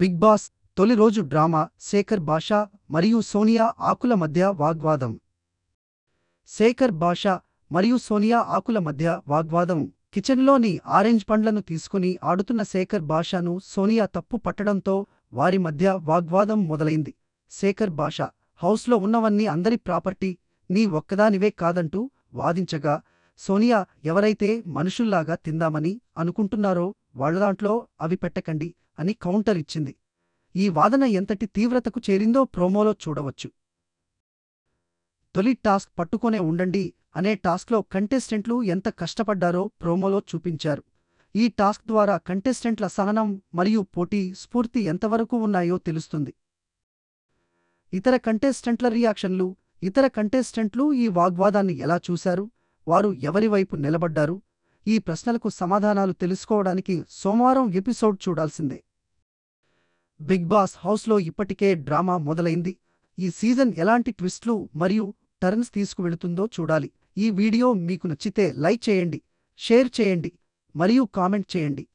big boss తొలి రోజు drama Shekhar బాషా మరియు సోనియా ఆకుల మధ్య వాగ్వాదం శేఖర్ బాషా మరియు సోనియా ఆకుల మధ్య వాగ్వాదం కిచెన్లోని ఆరెంజ్ పండ్లను తీసుకుని ఆడుతున్న శేఖర్ బాషాను సోనియా తప్పు పట్టడంతో వారి మధ్య వాగ్వాదం మొదలైంది శేఖర్ బాషా హౌస్లో ఉన్నవన్నీ అందరి ప్రాపర్టీ నీ ఒక్కదానివే కాదంటూ వాదించగా సోనియా ఎవరైతే మనుషుల్లాగా తిందామని అనుకుంటున్నారో వాళ్ళదాంట్లో అవి పెట్టకండి అని కౌంటర్ ఇచ్చింది ఈ వాదన ఎంతటి తీవ్రతకు చేరిందో ప్రోమోలో చూడవచ్చు తొలి టాస్క్ పట్టుకొనే ఉండండి అనే టాస్క్లో కంటెస్టెంట్లు ఎంత కష్టపడ్డారో ప్రోమోలో చూపించారు ఈ టాస్క్ ద్వారా కంటెస్టెంట్ల సహనం మరియు పోటీ స్ఫూర్తి ఎంతవరకు ఉన్నాయో తెలుస్తుంది ఇతర కంటెస్టెంట్ల రియాక్షన్లు ఇతర కంటెస్టెంట్లు ఈ వాగ్వాదాన్ని ఎలా చూశారు వారు ఎవరి వైపు నిలబడ్డారు ఈ ప్రశ్నలకు సమాధానాలు తెలుసుకోవడానికి సోమవారం ఎపిసోడ్ చూడాల్సిందే బిగ్ బాస్ హౌస్లో ఇప్పటికే డ్రామా మొదలైంది ఈ సీజన్ ఎలాంటి ట్విస్ట్లు మరియు టర్న్స్ తీసుకువెళుతుందో చూడాలి ఈ వీడియో మీకు నచ్చితే లైక్ చేయండి షేర్ చేయండి మరియు కామెంట్ చేయండి